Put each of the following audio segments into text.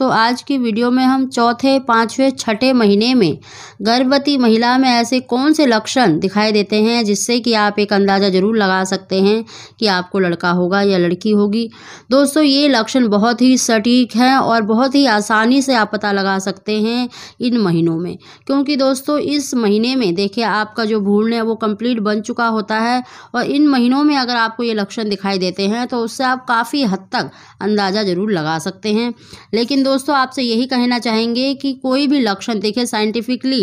दोस्तों आज की वीडियो में हम चौथे पाँचवें छठे महीने में गर्भवती महिला में ऐसे कौन से लक्षण दिखाई देते हैं जिससे कि आप एक अंदाज़ा ज़रूर लगा सकते हैं कि आपको लड़का होगा या लड़की होगी दोस्तों ये लक्षण बहुत ही सटीक हैं और बहुत ही आसानी से आप पता लगा सकते हैं इन महीनों में क्योंकि दोस्तों इस महीने में देखिए आपका जो भूल है वो कम्प्लीट बन चुका होता है और इन महीनों में अगर आपको ये लक्षण दिखाई देते हैं तो उससे आप काफ़ी हद तक अंदाज़ा ज़रूर लगा सकते हैं लेकिन दोस्तों आपसे यही कहना चाहेंगे कि कोई भी लक्षण देखिए साइंटिफिकली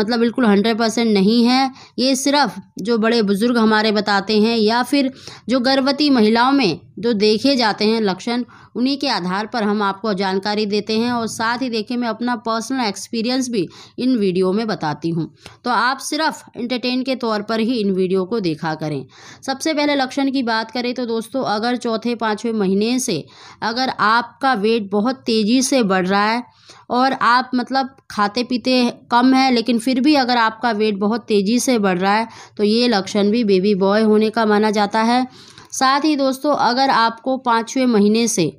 मतलब बिल्कुल हंड्रेड परसेंट नहीं है ये सिर्फ जो बड़े बुज़ुर्ग हमारे बताते हैं या फिर जो गर्भवती महिलाओं में जो देखे जाते हैं लक्षण उन्हीं के आधार पर हम आपको जानकारी देते हैं और साथ ही देखिए मैं अपना पर्सनल एक्सपीरियंस भी इन वीडियो में बताती हूँ तो आप सिर्फ इंटरटेन के तौर पर ही इन वीडियो को देखा करें सबसे पहले लक्षण की बात करें तो दोस्तों अगर चौथे पाँचवें महीने से अगर आपका वेट बहुत तेज़ी से बढ़ रहा है और आप मतलब खाते पीते कम है लेकिन फिर भी अगर आपका वेट बहुत तेज़ी से बढ़ रहा है तो ये लक्षण भी बेबी बॉय होने का माना जाता है साथ ही दोस्तों अगर आपको पाँचवें महीने से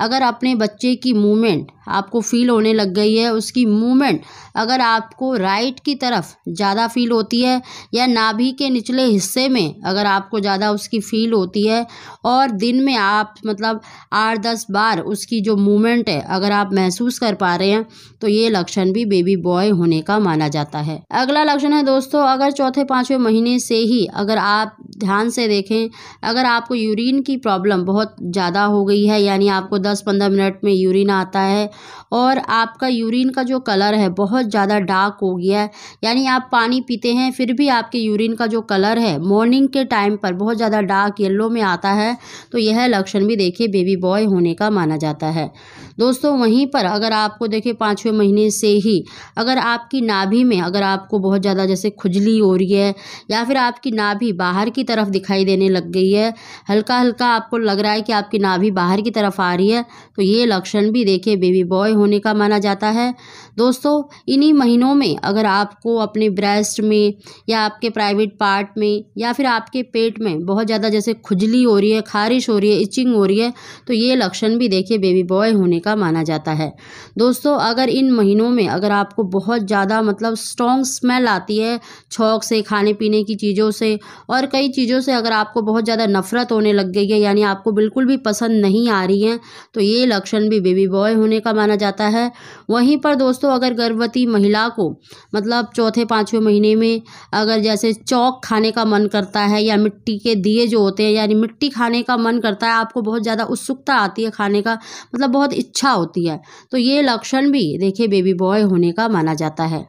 अगर अपने बच्चे की मूवमेंट आपको फील होने लग गई है उसकी मूवमेंट अगर आपको राइट की तरफ ज़्यादा फील होती है या नाभि के निचले हिस्से में अगर आपको ज़्यादा उसकी फील होती है और दिन में आप मतलब आठ दस बार उसकी जो मूवमेंट है अगर आप महसूस कर पा रहे हैं तो ये लक्षण भी बेबी बॉय होने का माना जाता है अगला लक्षण है दोस्तों अगर चौथे पाँचवें महीने से ही अगर आप ध्यान से देखें अगर आपको यूरिन की प्रॉब्लम बहुत ज़्यादा हो गई है यानी आपको दस पंद्रह मिनट में यूरिन आता है और आपका यूरिन का जो कलर है बहुत ज़्यादा डार्क हो गया है यानी आप पानी पीते हैं फिर भी आपके यूरिन का जो कलर है मॉर्निंग के टाइम पर बहुत ज़्यादा डार्क येल्लो में आता है तो यह लक्षण भी देखिए बेबी बॉय होने का माना जाता है दोस्तों वहीं पर अगर आपको देखिए पाँचवें महीने से ही अगर आपकी नाभि में अगर आपको बहुत ज़्यादा जैसे खुजली हो रही है या फिर आपकी नाभि बाहर की तरफ दिखाई देने लग गई है हल्का हल्का आपको लग रहा है कि आपकी नाभि बाहर की तरफ आ रही है तो ये लक्षण भी देखिए बेबी बॉय होने का माना जाता है दोस्तों इन्हीं महीनों में अगर आपको अपने ब्रेस्ट में या आपके प्राइवेट पार्ट में या फिर आपके पेट में बहुत ज़्यादा जैसे खुजली हो रही है खारिश हो रही है इचिंग हो रही है तो ये लक्षण भी देखिए बेबी बॉय होने का माना जाता है दोस्तों अगर इन महीनों में अगर आपको बहुत ज़्यादा मतलब स्ट्रॉन्ग स्मेल आती है छौक से खाने पीने की चीज़ों से और कई चीज़ों से अगर आपको बहुत ज़्यादा नफरत होने लग गई है यानी आपको बिल्कुल भी पसंद नहीं आ रही हैं तो ये लक्षण भी बेबी बॉय होने का माना जाता है वहीं पर दोस्तों अगर गर्भवती महिला को मतलब चौथे पाँचवें महीने में अगर जैसे चौक खाने का मन करता है या मिट्टी के दिए जो होते हैं यानी मिट्टी खाने का मन करता है आपको बहुत ज़्यादा उत्सुकता आती है खाने का मतलब बहुत इच्छा होती है तो ये लक्षण भी देखिए बेबी बॉय होने का माना जाता है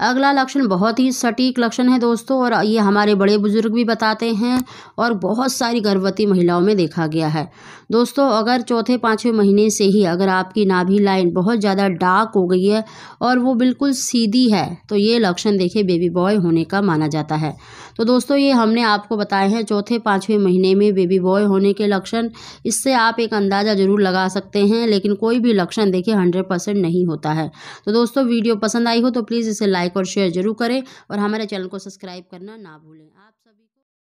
अगला लक्षण बहुत ही सटीक लक्षण है दोस्तों और ये हमारे बड़े बुजुर्ग भी बताते हैं और बहुत सारी गर्भवती महिलाओं में देखा गया है दोस्तों अगर चौथे पाँचवें महीने से ही अगर आपकी नाभि लाइन बहुत ज़्यादा डार्क हो गई है और वो बिल्कुल सीधी है तो ये लक्षण देखिए बेबी बॉय होने का माना जाता है तो दोस्तों ये हमने आपको बताए हैं चौथे पाँचवें महीने में बेबी बॉय होने के लक्षण इससे आप एक अंदाज़ा ज़रूर लगा सकते हैं लेकिन कोई भी लक्षण देखिए हंड्रेड नहीं होता है तो दोस्तों वीडियो पसंद आई हो तो प्लीज़ इसे लाइक लाइक और शेयर जरूर करें और हमारे चैनल को सब्सक्राइब करना ना भूलें आप